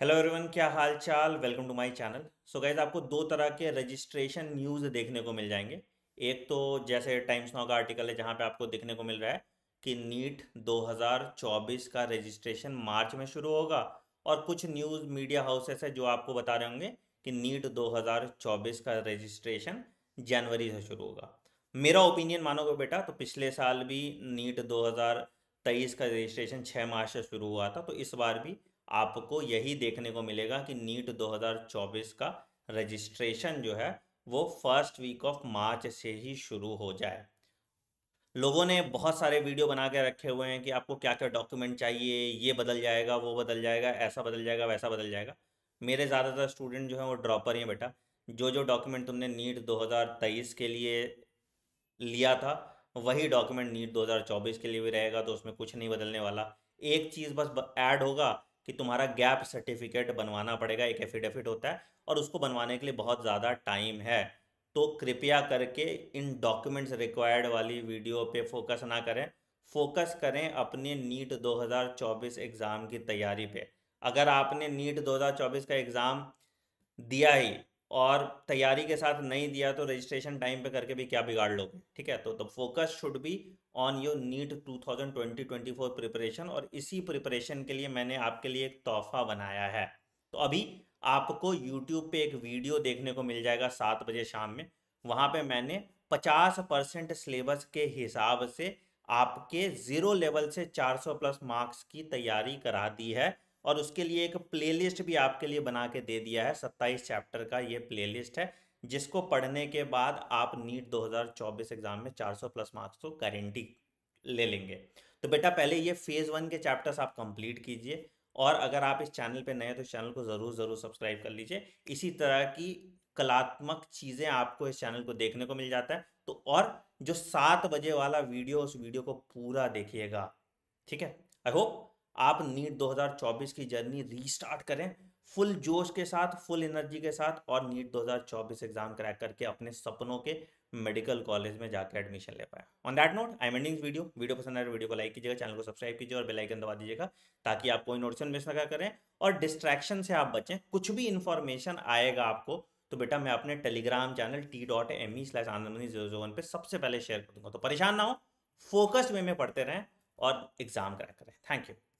hello everyone क्या हाल चाल welcome to my channel so guys आपको दो तरह के रजिस्ट्रेशन न्यूज़ देखने को मिल जाएंगे एक तो जैसे टाइम्स नाउ का आर्टिकल है जहां पे आपको देखने को मिल रहा है कि नीट 2024 का रजिस्ट्रेशन मार्च में शुरू होगा और कुछ न्यूज़ मीडिया हाउसेस है जो आपको बता रहे होंगे कि नीट दो का रजिस्ट्रेशन जनवरी से शुरू होगा मेरा ओपिनियन मानोगे बेटा तो पिछले साल भी नीट दो का रजिस्ट्रेशन छः मार्च से शुरू हुआ था तो इस बार भी आपको यही देखने को मिलेगा कि नीट 2024 का रजिस्ट्रेशन जो है वो फर्स्ट वीक ऑफ मार्च से ही शुरू हो जाए लोगों ने बहुत सारे वीडियो बना के रखे हुए हैं कि आपको क्या क्या डॉक्यूमेंट चाहिए ये बदल जाएगा वो बदल जाएगा ऐसा बदल जाएगा वैसा बदल जाएगा मेरे ज़्यादातर स्टूडेंट जो हैं वो ड्रॉपर हैं बेटा जो जो डॉक्यूमेंट तुमने नीट 2023 के लिए लिया था वही डॉक्यूमेंट नीट 2024 के लिए भी रहेगा तो उसमें कुछ नहीं बदलने वाला एक चीज़ बस ऐड होगा कि तुम्हारा गैप सर्टिफिकेट बनवाना पड़ेगा एक एफिडेविट होता है और उसको बनवाने के लिए बहुत ज़्यादा टाइम है तो कृपया करके इन डॉक्यूमेंट्स रिक्वायर्ड वाली वीडियो पे फोकस ना करें फोकस करें अपने नीट 2024 एग्ज़ाम की तैयारी पे अगर आपने नीट 2024 का एग्ज़ाम दिया ही और तैयारी के साथ नहीं दिया तो रजिस्ट्रेशन टाइम पे करके भी क्या बिगाड़ लोगे ठीक है तो the focus should be on your NEET 2020-24 preparation और इसी प्रिपरेशन के लिए मैंने आपके लिए एक तोहफा बनाया है तो अभी आपको यूट्यूब पे एक वीडियो देखने को मिल जाएगा सात बजे शाम में वहाँ पर मैंने पचास परसेंट सिलेबस के हिसाब से आपके ज़ीरो लेवल से चार प्लस मार्क्स की तैयारी करा दी है और उसके लिए एक प्लेलिस्ट भी आपके लिए बना के दे दिया है सत्ताईस चैप्टर का ये प्लेलिस्ट है जिसको पढ़ने के बाद आप नीट 2024 एग्ज़ाम में 400 प्लस मार्क्स को गारंटी ले लेंगे तो बेटा पहले ये फेज़ वन के चैप्टर्स आप कंप्लीट कीजिए और अगर आप इस चैनल पे नए हैं तो चैनल को ज़रूर ज़रूर सब्सक्राइब कर लीजिए इसी तरह की कलात्मक चीज़ें आपको इस चैनल को देखने को मिल जाता है तो और जो सात बजे वाला वीडियो उस वीडियो को पूरा देखिएगा ठीक है आई होप आप नीट 2024 की जर्नी रीस्टार्ट करें फुल जोश के साथ फुल एनर्जी के साथ और नीट 2024 एग्जाम क्रैक करके अपने सपनों के मेडिकल कॉलेज में जाकर एडमिशन ले पाए on that note I ending video video पसंद आए वीडियो तो को लाइक कीजिएगा चैनल को सब्सक्राइब कीजिए और बेलाइकन दबा दीजिएगा ताकि आप कोई नोटिस मिस ना करें और डिस्ट्रैक्शन से आप बचें कुछ भी इन्फॉर्मेशन आएगा आपको तो बेटा मैं अपने Telegram channel T dot M E slash Anandmani zero zero one पर सबसे पहले शेयर कर दूंगा तो परेशान ना हो फोकस्ड वे में पढ़ते रहें और एग्जाम क्रैक करें थैंक यू